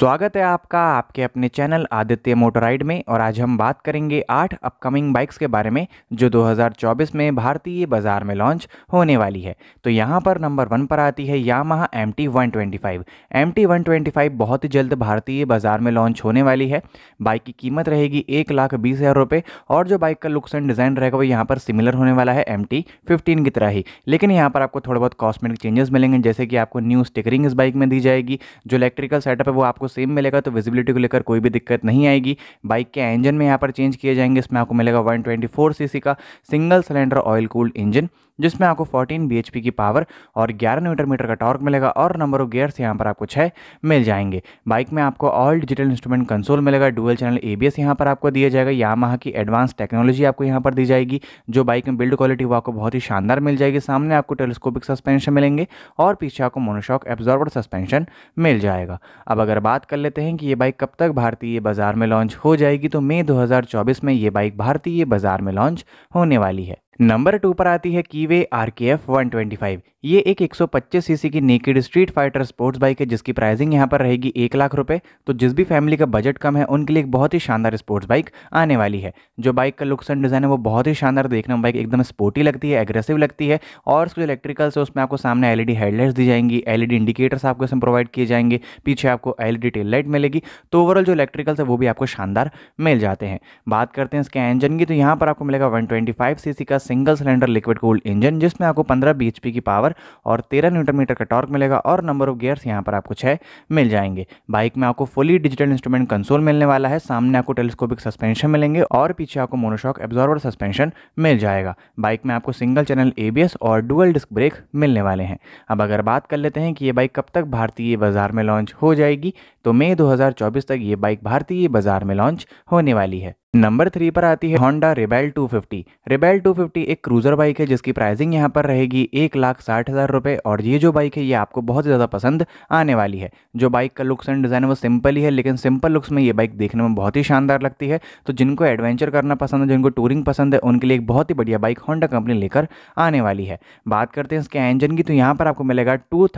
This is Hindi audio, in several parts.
स्वागत है आपका आपके अपने चैनल आदित्य मोटराइड में और आज हम बात करेंगे आठ अपकमिंग बाइक्स के बारे में जो 2024 में भारतीय बाजार में लॉन्च होने वाली है तो यहाँ पर नंबर वन पर आती है Yamaha M T one twenty five M T one twenty five बहुत ही जल्द भारतीय बाजार में लॉन्च होने वाली है बाइक की कीमत रहेगी एक लाख बीस हज़ार रुपये और जो बाइक का लुक्स एंड डिज़ाइन रहेगा वो यहाँ पर सिमिलर होने वाला है एम टी फिफ्टीन की तरह ही लेकिन यहाँ पर आपको थोड़े बहुत कॉस्मेटिक चेंजेस मिलेंगे जैसे कि आपको न्यू स्टिकरिंग इस बाइक में दी जाएगी जो इलेक्ट्रिकल सेटअप है वो आपको सेम मिलेगा तो विजिबिलिटी को लेकर कोई भी दिक्कत नहीं आएगी बाइक के इंजन में यहाँ पर चेंज किए जाएंगे इसमें आपको मिलेगा वन ट्वेंटी का single cylinder oil cooled engine जिसमें आपको 14 bhp की पावर और 11 न्यूटर मीटर का टॉर्क मिलेगा और नंबर ऑफ गियर्स यहाँ पर आपको छः मिल जाएंगे बाइक में आपको ऑल डिजिटल इंस्ट्रूमेंट कंसोल मिलेगा डुअल चैनल ए बी यहाँ पर आपको दिया जाएगा यामाहा की एडवांस टेक्नोलॉजी आपको यहाँ पर दी जाएगी जो बाइक में बिल्ड क्वालिटी वो आपको बहुत ही शानदार मिल जाएगी सामने आपको टेलीस्कोपिक सस्पेंशन मिलेंगे और पीछे आपको मोनोशॉक एब्जॉर्बर सस्पेंशन मिल जाएगा अब अगर बात कर लेते हैं कि ये बाइक कब तक भारतीय बाजार में लॉन्च हो जाएगी तो मई 2024 में ये बाइक भारतीय बाजार में लॉन्च होने वाली है नंबर टू पर आती है Keeway R K F one twenty five ये एक 125 सीसी की naked street fighter sports bike है जिसकी प्राइसिंग यहाँ पर रहेगी एक लाख रुपए तो जिस भी फैमिली का बजट कम है उनके लिए एक बहुत ही शानदार स्पोर्ट्स बाइक आने वाली है जो बाइक का लुक्स एंड डिज़ाइन है वो बहुत ही शानदार देखने में बाइक एकदम स्पोर्टी लगती है एग्रेसिव लगती है और उसके इलेक्ट्रिकल्स है उसमें आपको सामने एल हेडलाइट्स दी जाएंगी एल इंडिकेटर्स आपको इसमें प्रोवाइड किए जाएंगे पीछे आपको एल टेल लाइट मिलेगी तो ओवरऑल जो इलेक्ट्रिकल्स है वो भी आपको शानदार मिल जाते हैं बात करते हैं इसके इंजन की तो यहाँ पर आपको मिलेगा वन ट्वेंटी फाइव सीसी का single cylinder liquid cooled engine जिसमें आपको 15 bhp की पावर और 13 न्यूटन मीटर का टॉर्क मिलेगा और नंबर ऑफ गियर्स यहाँ पर आपको छः मिल जाएंगे बाइक में आपको फुली डिजिटल इंस्ट्रूमेंट कंसोल मिलने वाला है सामने आपको टेलीस्कोपिक सस्पेंशन मिलेंगे और पीछे आपको मोनोशॉक एब्जॉर्वर सस्पेंशन मिल जाएगा बाइक में आपको सिंगल चैनल ए और डुअल डिस्क ब्रेक मिलने वाले हैं अब अगर बात कर लेते हैं कि ये बाइक कब तक भारतीय बाजार में लॉन्च हो जाएगी तो मई 2024 तक ये बाइक भारतीय बाजार में लॉन्च होने वाली है नंबर थ्री पर आती है होंडा रिबेल 250 रिबेल 250 एक क्रूजर बाइक है जिसकी प्राइसिंग यहाँ पर रहेगी एक लाख साठ हज़ार रुपये और ये जो बाइक है ये आपको बहुत ज़्यादा पसंद आने वाली है जो बाइक का लुक्स एंड डिज़ाइन वो सिंपल ही है लेकिन सिंपल लुक्स में ये बाइक देखने में बहुत ही शानदार लगती है तो जिनको एडवेंचर करना पसंद है जिनको टूरिंग पसंद है उनके लिए एक बहुत ही बढ़िया बाइक होंडा कंपनी लेकर आने वाली है बात करते हैं इसके इंजन की तो यहाँ पर आपको मिलेगा टू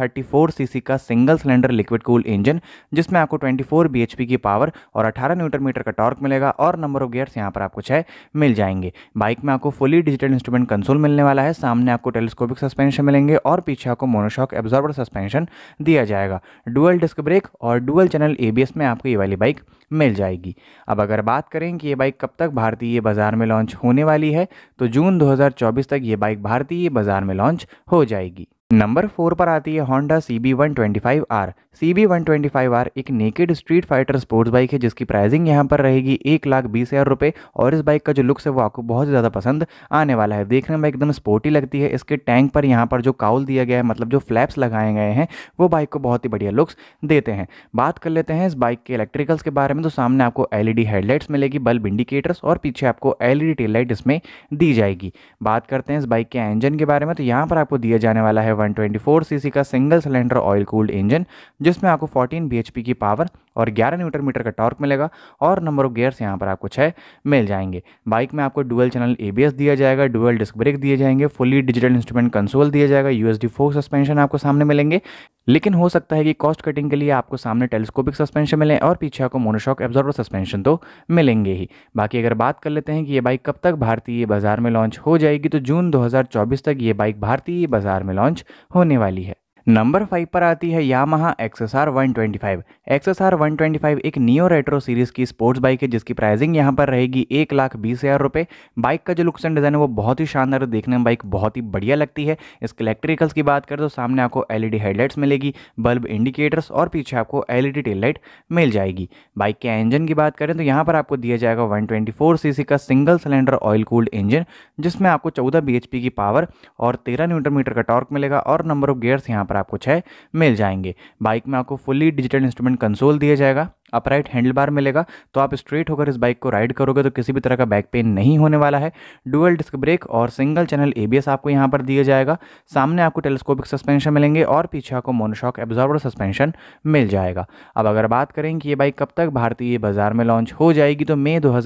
सीसी का single cylinder liquid cool engine जिसमें आपको ट्वेंटी फोर की पावर और अठारह न्यूटर मीटर का टॉर्क मिलेगा और नंबर नंबर ऑफ गियर्स यहाँ पर आपको छः मिल जाएंगे बाइक में आपको फुली डिजिटल इंस्ट्रूमेंट कंसोल मिलने वाला है सामने आपको टेलीस्कोपिक सस्पेंशन मिलेंगे और पीछे आपको मोनोशॉक एब्जॉर्बर सस्पेंशन दिया जाएगा डुअल डिस्क ब्रेक और डुअल चैनल ए में आपको ये वाली बाइक मिल जाएगी अब अगर बात करें कि ये बाइक कब तक भारतीय बाज़ार में लॉन्च होने वाली है तो जून 2024 तक ये बाइक भारतीय बाज़ार में लॉन्च हो जाएगी नंबर फोर पर आती है Honda C B one twenty five R C B one twenty five R एक naked street fighter sports bike है जिसकी प्राइसिंग यहाँ पर रहेगी एक लाख बीस हज़ार रुपये और इस बाइक का जो लुक्स है वो आपको बहुत ज़्यादा पसंद आने वाला है देखने में एकदम स्पोर्टी लगती है इसके टैंक पर यहाँ पर जो काउल दिया गया है मतलब जो फ्लैप्स लगाए गए हैं वो बाइक को बहुत ही बढ़िया लुक्स देते हैं बात कर लेते हैं इस बाइक के इलेक्ट्रिकल्स के बारे में तो सामने आपको एल हेडलाइट्स e मिलेगी बल्ब इंडिकेटर्स और पीछे आपको एल ई टेल लाइट इसमें दी जाएगी बात करते हैं इस बाइक के इंजन के बारे में तो यहाँ पर आपको दिया जाने वाला है 124 सीसी का single cylinder oil cooled engine जिसमें आपको 14 बीएचपी की पावर और 11 न्यूटन मीटर का टॉर्क मिलेगा और नंबर ऑफ गियर्स यहाँ पर आपको छः मिल जाएंगे बाइक में आपको डुअल चैनल एबीएस दिया जाएगा डुअल डिस्क ब्रेक दिए जाएंगे फुली डिजिटल इंस्ट्रूमेंट कंसोल दिया जाएगा यूएसडी फोर सस्पेंशन आपको सामने मिलेंगे लेकिन हो सकता है कि कॉस्ट कटिंग के लिए आपको सामने टेलीस्कोपिक सस्पेंशन मिले और पीछे आपको मोनोशॉक एब्जॉर्वर सस्पेंशन तो मिलेंगे ही बाकी अगर बात कर लेते हैं कि ये बाइक कब तक भारतीय बाजार में लॉन्च हो जाएगी तो जून 2024 तक ये बाइक भारतीय बाजार में लॉन्च होने वाली है नंबर फाइव पर आती है यामाहा आर 125। ट्वेंटी 125 एक नियो रेट्रो सीरीज़ की स्पोर्ट्स बाइक है जिसकी प्राइसिंग यहाँ पर रहेगी एक लाख बीस हज़ार रुपये बाइक का जो लुक्स एंड डिज़ाइन है वो बहुत ही शानदार देखने में बाइक बहुत ही बढ़िया लगती है इसके इलेक्ट्रिकल्स की बात करें तो सामने आपको एल हेडलाइट्स e मिलेगी बल्ब इंडिकेटर्स और पीछे आपको एल ई टेल लाइट मिल जाएगी बाइक के इंजन की बात करें तो यहाँ पर आपको दिया जाएगा वन ट्वेंटी का single cylinder oil cooled engine जिसमें आपको चौदह बी की पावर और तेरह न्यूटर मीटर का टॉर्क मिलेगा और नंबर ऑफ गेयर्स यहाँ पर पर आपको छः मिल जाएंगे बाइक में आपको फुली डिजिटल इंस्ट्रूमेंट कंसोल दिया जाएगा अपराइट हैंडल बार मिलेगा तो आप स्ट्रेट होकर इस बाइक को राइड करोगे तो किसी भी तरह का बैक पेन नहीं होने वाला है डुअल डिस्क ब्रेक और सिंगल चैनल एबीएस आपको यहाँ पर दिया जाएगा सामने आपको टेलीस्कोपिक सस्पेंशन मिलेंगे और पीछे आपको मोनोशॉक एब्जॉर्वर सस्पेंशन मिल जाएगा अब अगर बात करें कि ये बाइक कब तक भारतीय बाजार में लॉन्च हो जाएगी तो मई दो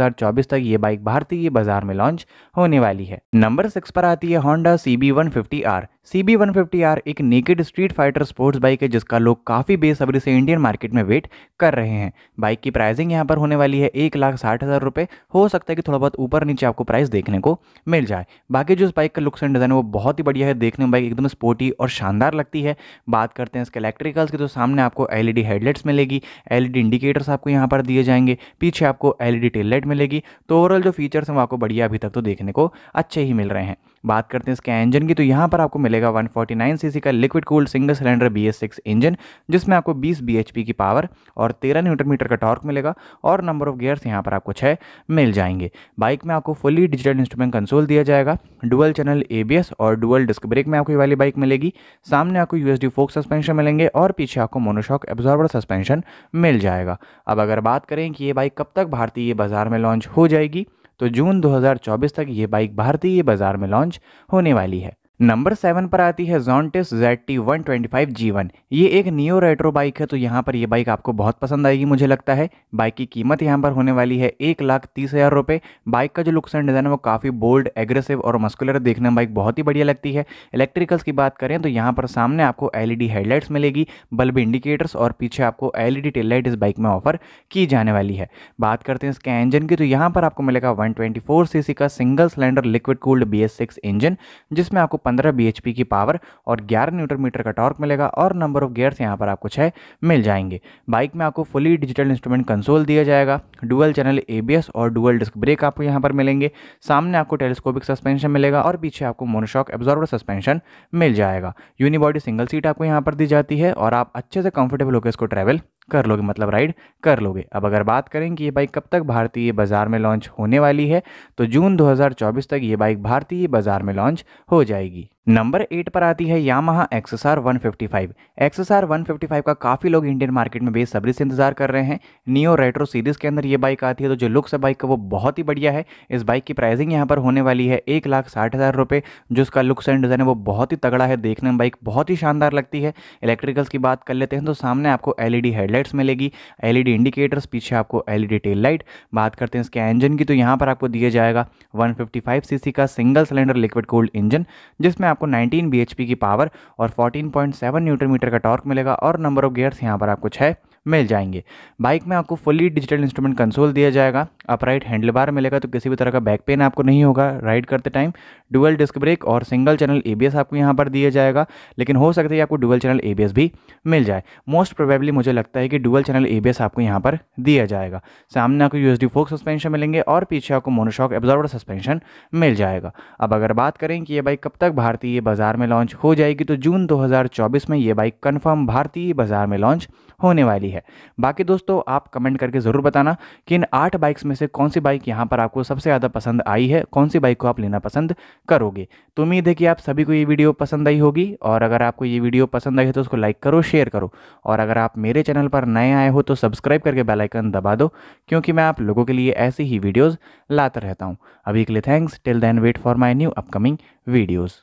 तक ये बाइक भारतीय बाजार में लॉन्च होने वाली है नंबर सिक्स पर आती है Honda C B one fifty R C B one fifty R एक naked street fighter sports bike है जिसका लोग काफ़ी बेसब्री से इंडियन मार्केट में वेट कर रहे हैं बाइक की प्राइसिंग यहाँ पर होने वाली है एक लाख साठ हज़ार रुपये हो सकता है कि थोड़ा बहुत ऊपर नीचे आपको प्राइस देखने को मिल जाए बाकी जो इस बाइक का लुक्स एंड डिज़ाइन है वो बहुत ही बढ़िया है देखने में बाइक एकदम स्पोर्टी और शानदार लगती है बात करते हैं इसके इलेक्ट्रिकल्स की तो सामने आपको एल हेडलाइट्स मिलेगी एल इंडिकेटर्स आपको यहाँ पर दिए जाएंगे पीछे आपको एल टेल लाइट मिलेगी तो ओवरऑल जो फीचर्स हैं वो आपको बढ़िया अभी तक तो देखने को अच्छे ही मिल रहे हैं बात करते हैं इसके इंजन की तो यहाँ पर आपको मिलेगा 149 सीसी का liquid cooled single cylinder B engine जिसमें आपको 20 बी की पावर और 13 न्यूटन मीटर का टॉर्क मिलेगा और नंबर ऑफ गियर्स यहाँ पर आपको छः मिल जाएंगे बाइक में आपको फुली डिजिटल इंस्ट्रूमेंट कंसोल दिया जाएगा डुअल चैनल ए और डुअल डिस्क ब्रेक में आपको ये वाली बाइक मिलेगी सामने आपको यू एस फोक सस्पेंशन मिलेंगे और पीछे आपको मोनोशॉक एब्जॉर्बर सस्पेंशन मिल जाएगा अब अगर बात करें कि ये बाइक कब तक भारतीय बाजार में लॉन्च हो जाएगी तो जून 2024 तक ये बाइक भारतीय बाजार में लॉन्च होने वाली है नंबर सेवन पर आती है Zontes Z T one twenty five G one ये एक नियो रेट्रो बाइक है तो यहाँ पर ये बाइक आपको बहुत पसंद आएगी मुझे लगता है बाइक की कीमत यहाँ पर होने वाली है एक लाख तीस हज़ार रुपये बाइक का जो लुक्स एंड डिज़ाइन है वो काफ़ी बोल्ड एग्रेसिव और मस्कुलर देखने में बाइक बहुत ही बढ़िया लगती है इलेक्ट्रिकल्स की बात करें तो यहाँ पर सामने आपको एल हेडलाइट्स e मिलेगी बल्ब इंडिकेटर्स और पीछे आपको एल ई टेल लाइट इस बाइक में ऑफर की जाने वाली है बात करते हैं इसके इंजन की तो यहाँ पर आपको मिलेगा one twenty four C C का single cylinder liquid cooled B S six engine जिसमें आपको पंद्रह बी की पावर और ग्यारह न्यूटन मीटर का टॉर्क मिलेगा और नंबर ऑफ गेयर्स यहाँ पर आपको छः मिल जाएंगे बाइक में आपको फुली डिजिटल इंस्ट्रूमेंट कंसोल दिया जाएगा डुअल चैनल ए और डुअल डिस्क ब्रेक आपको यहाँ पर मिलेंगे सामने आपको टेलीस्कोपिक सस्पेंशन मिलेगा और पीछे आपको मोनोशॉक एब्जॉर्वर सस्पेंशन मिल जाएगा यूनिबॉडी सिंगल सीट आपको यहाँ पर दी जाती है और आप अच्छे से कंफर्टेबल होकर इसको ट्रैवल कर लोगे मतलब राइड कर लोगे अब अगर बात करें कि ये बाइक कब तक भारतीय बाज़ार में लॉन्च होने वाली है तो जून 2024 तक ये बाइक भारतीय बाज़ार में लॉन्च हो जाएगी नंबर एट पर आती है यामाहा एक्सएसआर 155 एक्सएसआर फाइव का काफ़ी लोग इंडियन मार्केट में बेसब्री से इंतजार कर रहे हैं नियो रेट्रो सीरीज़ के अंदर ये बाइक आती है तो जो लुक्स है बाइक का वो बहुत ही बढ़िया है इस बाइक की प्राइसिंग यहाँ पर होने वाली है एक लाख साठ हज़ार रुपये जो लुक्स एंड डिज़ाइन है वो बहुत ही तगड़ा है देखने में बाइक बहुत ही शानदार लगती है इलेक्ट्रिकल्स की बात कर लेते हैं तो सामने आपको एल हेडलाइट्स e मिलेगी एल इंडिकेटर्स e पीछे आपको एल टेल लाइट बात करते हैं इसके इंजन की तो यहाँ पर आपको दिया जाएगा वन फिफ्टी का single cylinder liquid cold engine जिसमें आपको 19 bhp की पावर और 14.7 न्यूटन मीटर का टॉर्क मिलेगा और नंबर ऑफ गियर्स यहाँ पर आपको छः मिल जाएंगे बाइक में आपको फुली डिजिटल इंस्ट्रूमेंट कंसोल दिया जाएगा आप राइट हैंडल बार मिलेगा तो किसी भी तरह का बैक पेन आपको नहीं होगा राइड करते टाइम डुअल डिस्क ब्रेक और सिंगल चैनल ए आपको यहाँ पर दिया जाएगा लेकिन हो सकता है आपको डुअल चैनल ए भी मिल जाए मोस्ट प्रोबेबली मुझे लगता है कि डुअल चैनल ए आपको यहाँ पर दिया जाएगा सामने आपको यू एस फोक सस्पेंशन मिलेंगे और पीछे आपको मोनोशॉक एब्जॉर्वर सस्पेंशन मिल जाएगा अब अगर बात करें कि ये बाइक कब तक भारतीय बाजार में लॉन्च हो जाएगी तो जून 2024 में ये बाइक कन्फर्म भारतीय बाजार में लॉन्च होने वाली है है बाकी दोस्तों आप कमेंट करके ज़रूर बताना कि इन आठ बाइक्स में से कौन सी बाइक यहाँ पर आपको सबसे ज़्यादा पसंद आई है कौन सी बाइक को आप लेना पसंद करोगे तो उम्मीद है कि आप सभी को ये वीडियो पसंद आई होगी और अगर आपको ये वीडियो पसंद आई है तो उसको लाइक करो शेयर करो और अगर आप मेरे चैनल पर नए आए हो तो सब्सक्राइब करके बेलाइकन दबा दो क्योंकि मैं आप लोगों के लिए ऐसी ही वीडियोज़ लाता रहता हूँ अभी के लिए thanks till then wait for my new upcoming videos